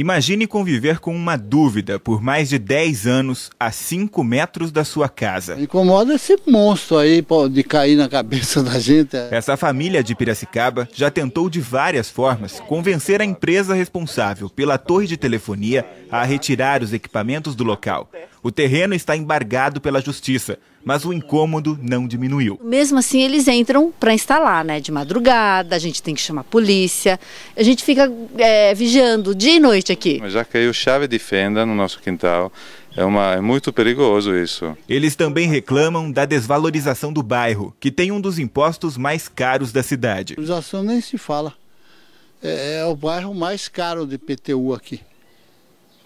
Imagine conviver com uma dúvida por mais de 10 anos a 5 metros da sua casa. Incomoda esse monstro aí de cair na cabeça da gente. É. Essa família de Piracicaba já tentou de várias formas convencer a empresa responsável pela torre de telefonia a retirar os equipamentos do local. O terreno está embargado pela justiça, mas o incômodo não diminuiu. Mesmo assim, eles entram para instalar, né? De madrugada, a gente tem que chamar a polícia, a gente fica é, vigiando dia e noite aqui. Já caiu chave de fenda no nosso quintal. É, uma, é muito perigoso isso. Eles também reclamam da desvalorização do bairro, que tem um dos impostos mais caros da cidade. Desvalorização nem se fala. É, é o bairro mais caro de PTU aqui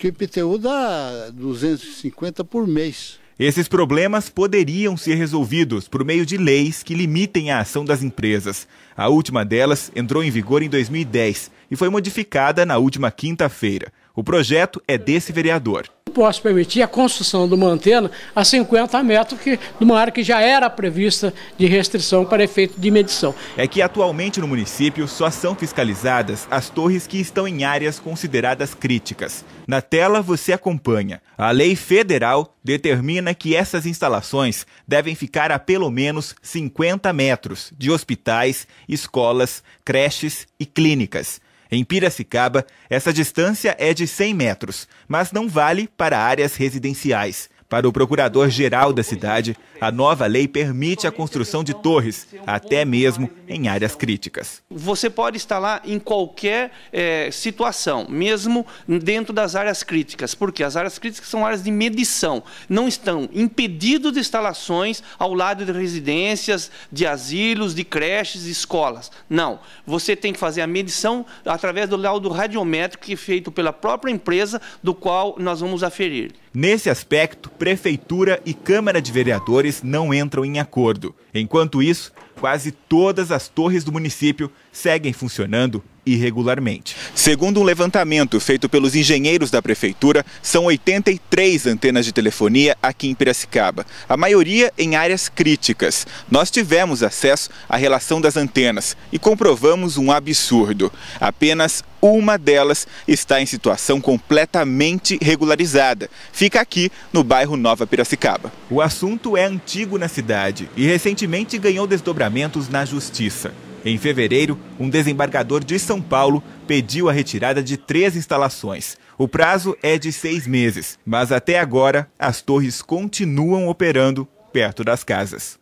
que o IPTU dá 250 por mês. Esses problemas poderiam ser resolvidos por meio de leis que limitem a ação das empresas. A última delas entrou em vigor em 2010 e foi modificada na última quinta-feira. O projeto é desse vereador posso permitir a construção de uma antena a 50 metros que, de uma área que já era prevista de restrição para efeito de medição. É que atualmente no município só são fiscalizadas as torres que estão em áreas consideradas críticas. Na tela você acompanha. A lei federal determina que essas instalações devem ficar a pelo menos 50 metros de hospitais, escolas, creches e clínicas. Em Piracicaba, essa distância é de 100 metros, mas não vale para áreas residenciais. Para o procurador-geral da cidade, a nova lei permite a construção de torres, até mesmo em áreas críticas. Você pode instalar em qualquer é, situação, mesmo dentro das áreas críticas, porque as áreas críticas são áreas de medição. Não estão impedidos de instalações ao lado de residências, de asilos, de creches, de escolas. Não. Você tem que fazer a medição através do laudo radiométrico que é feito pela própria empresa, do qual nós vamos aferir. Nesse aspecto, Prefeitura e Câmara de Vereadores não entram em acordo. Enquanto isso, quase todas as torres do município seguem funcionando irregularmente. Segundo um levantamento feito pelos engenheiros da prefeitura, são 83 antenas de telefonia aqui em Piracicaba, a maioria em áreas críticas. Nós tivemos acesso à relação das antenas e comprovamos um absurdo. Apenas uma delas está em situação completamente regularizada. Fica aqui no bairro Nova Piracicaba. O assunto é antigo na cidade e recentemente ganhou desdobramento julgamentos na Justiça. Em fevereiro, um desembargador de São Paulo pediu a retirada de três instalações. O prazo é de seis meses, mas até agora as torres continuam operando perto das casas.